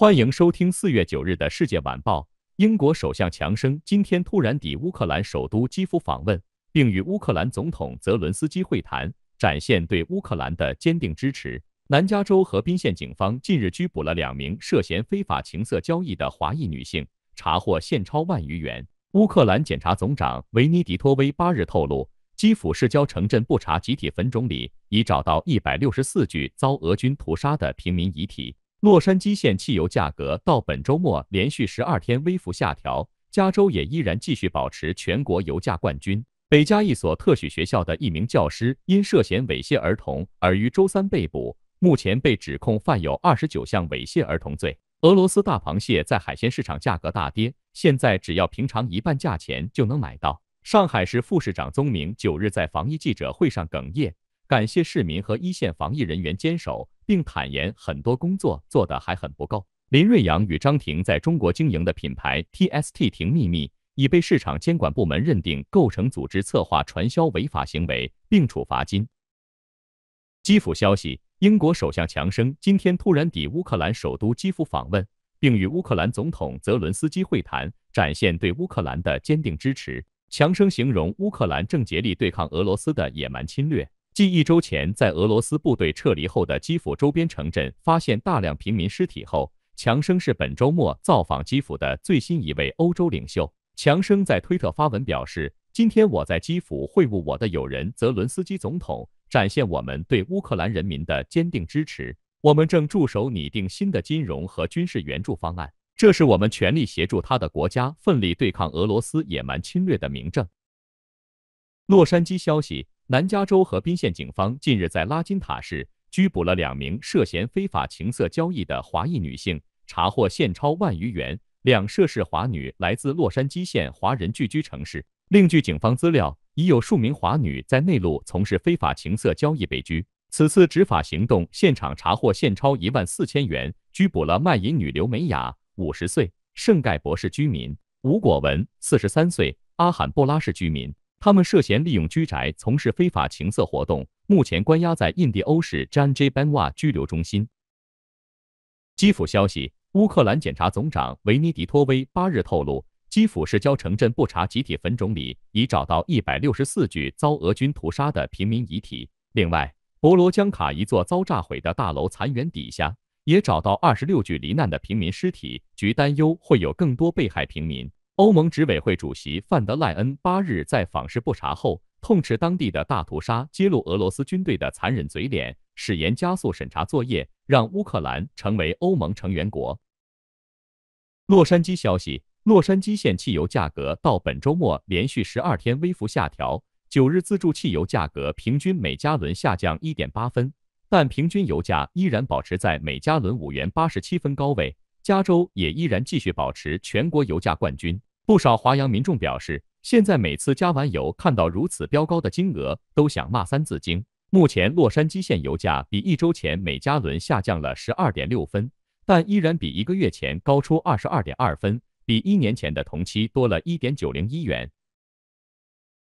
欢迎收听四月九日的世界晚报。英国首相强生今天突然抵乌克兰首都基辅访问，并与乌克兰总统泽伦斯基会谈，展现对乌克兰的坚定支持。南加州和宾县警方近日拘捕了两名涉嫌非法情色交易的华裔女性，查获现钞万余元。乌克兰检察总长维尼迪托威八日透露，基辅市郊城镇布查集体坟冢里已找到一百六十四具遭俄军屠杀的平民遗体。洛杉矶县汽油价格到本周末连续十二天微幅下调，加州也依然继续保持全国油价冠军。北加一所特许学校的一名教师因涉嫌猥亵儿童而于周三被捕，目前被指控犯有二十九项猥亵儿童罪。俄罗斯大螃蟹在海鲜市场价格大跌，现在只要平常一半价钱就能买到。上海市副市长宗明九日在防疫记者会上哽咽。感谢市民和一线防疫人员坚守，并坦言很多工作做得还很不够。林瑞阳与张婷在中国经营的品牌 T S T 婷秘密已被市场监管部门认定构成组织策划传销违法行为，并处罚金。基辅消息：英国首相强生今天突然抵乌克兰首都基辅访问，并与乌克兰总统泽伦斯基会谈，展现对乌克兰的坚定支持。强生形容乌克兰正竭力对抗俄罗斯的野蛮侵略。继一周前在俄罗斯部队撤离后的基辅周边城镇发现大量平民尸体后，强生是本周末造访基辅的最新一位欧洲领袖。强生在推特发文表示：“今天我在基辅会晤我的友人泽伦斯基总统，展现我们对乌克兰人民的坚定支持。我们正驻守拟定新的金融和军事援助方案，这是我们全力协助他的国家奋力对抗俄罗斯野蛮侵略的明证。”洛杉矶消息。南加州河滨县警方近日在拉金塔市拘捕了两名涉嫌非法情色交易的华裔女性，查获现钞万余元。两涉事华女来自洛杉矶县华人聚居城市。另据警方资料，已有数名华女在内陆从事非法情色交易被拘。此次执法行动现场查获现钞一万四千元，拘捕了卖淫女刘美雅（五十岁，圣盖博士居民）吴果文（四十三岁，阿罕布拉市居民）。他们涉嫌利用居宅从事非法情色活动，目前关押在印第欧市 j a n j b a n w a 居留中心。基辅消息：乌克兰检察总长维尼迪托威八日透露，基辅市郊城镇布查集体坟冢里已找到一百六十四具遭俄军屠杀的平民遗体。另外，博罗江卡一座遭炸毁的大楼残垣底下也找到二十六具罹难的平民尸体。局担忧会有更多被害平民。欧盟执委会主席范德赖恩八日在访视布查后，痛斥当地的大屠杀，揭露俄罗斯军队的残忍嘴脸，誓言加速审查作业，让乌克兰成为欧盟成员国。洛杉矶消息：洛杉矶县汽油价格到本周末连续十二天微幅下调，九日自助汽油价格平均每加仑下降一点八分，但平均油价依然保持在每加仑五元八十七分高位。加州也依然继续保持全国油价冠军。不少华阳民众表示，现在每次加完油，看到如此飙高的金额，都想骂《三字经》。目前，洛杉矶县油价比一周前每加仑下降了12.6分，但依然比一个月前高出22.2分，比一年前的同期多了一点九零一元。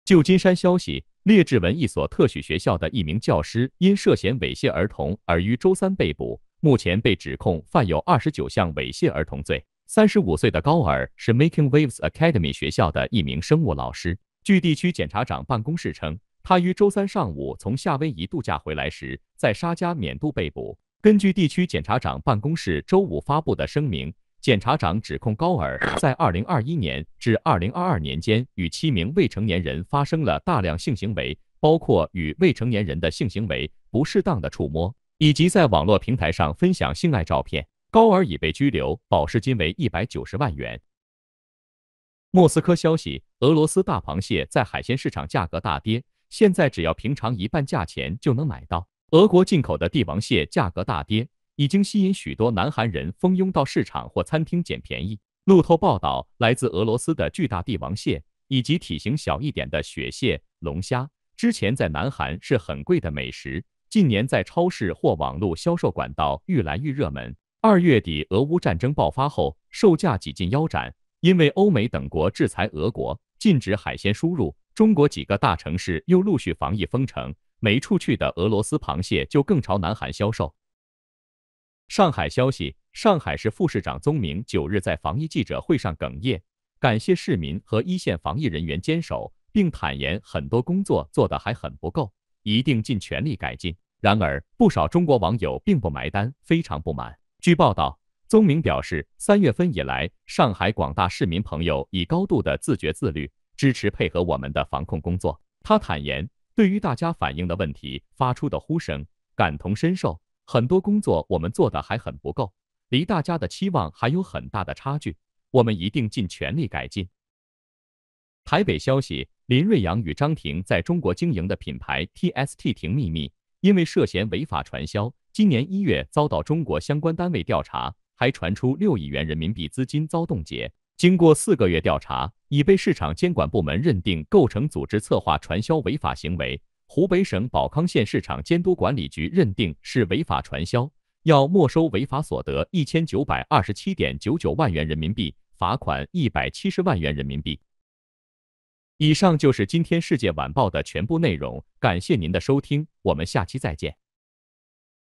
旧金山消息：列治文一所特许学校的一名教师因涉嫌猥亵儿童而于周三被捕，目前被指控犯有29项猥亵儿童罪。三十五岁的高尔是 Making Waves Academy 学校的一名生物老师。据地区检察长办公室称，他于周三上午从夏威夷度假回来时，在沙加缅度被捕。根据地区检察长办公室周五发布的声明，检察长指控高尔在2021年至2022年间与七名未成年人发生了大量性行为，包括与未成年人的性行为、不适当的触摸，以及在网络平台上分享性爱照片。高尔已被拘留，保释金为一百九十万元。莫斯科消息：俄罗斯大螃蟹在海鲜市场价格大跌，现在只要平常一半价钱就能买到。俄国进口的帝王蟹价格大跌，已经吸引许多南韩人蜂拥到市场或餐厅捡便宜。路透报道，来自俄罗斯的巨大帝王蟹以及体型小一点的雪蟹、龙虾，之前在南韩是很贵的美食，近年在超市或网络销售管道愈来愈热门。二月底，俄乌战争爆发后，售价几近腰斩，因为欧美等国制裁俄国，禁止海鲜输入。中国几个大城市又陆续防疫封城，没处去的俄罗斯螃蟹就更朝南韩销售。上海消息，上海市副市长宗明九日在防疫记者会上哽咽，感谢市民和一线防疫人员坚守，并坦言很多工作做得还很不够，一定尽全力改进。然而，不少中国网友并不买单，非常不满。据报道，宗明表示，三月份以来，上海广大市民朋友以高度的自觉自律，支持配合我们的防控工作。他坦言，对于大家反映的问题、发出的呼声，感同身受，很多工作我们做的还很不够，离大家的期望还有很大的差距，我们一定尽全力改进。台北消息：林瑞阳与张婷在中国经营的品牌 TST 婷秘密，因为涉嫌违法传销。今年一月遭到中国相关单位调查，还传出六亿元人民币资金遭冻结。经过四个月调查，已被市场监管部门认定构成组织策划传销违法行为。湖北省保康县市场监督管理局认定是违法传销，要没收违法所得一千九百二十七点九九万元人民币，罚款一百七十万元人民币。以上就是今天世界晚报的全部内容，感谢您的收听，我们下期再见。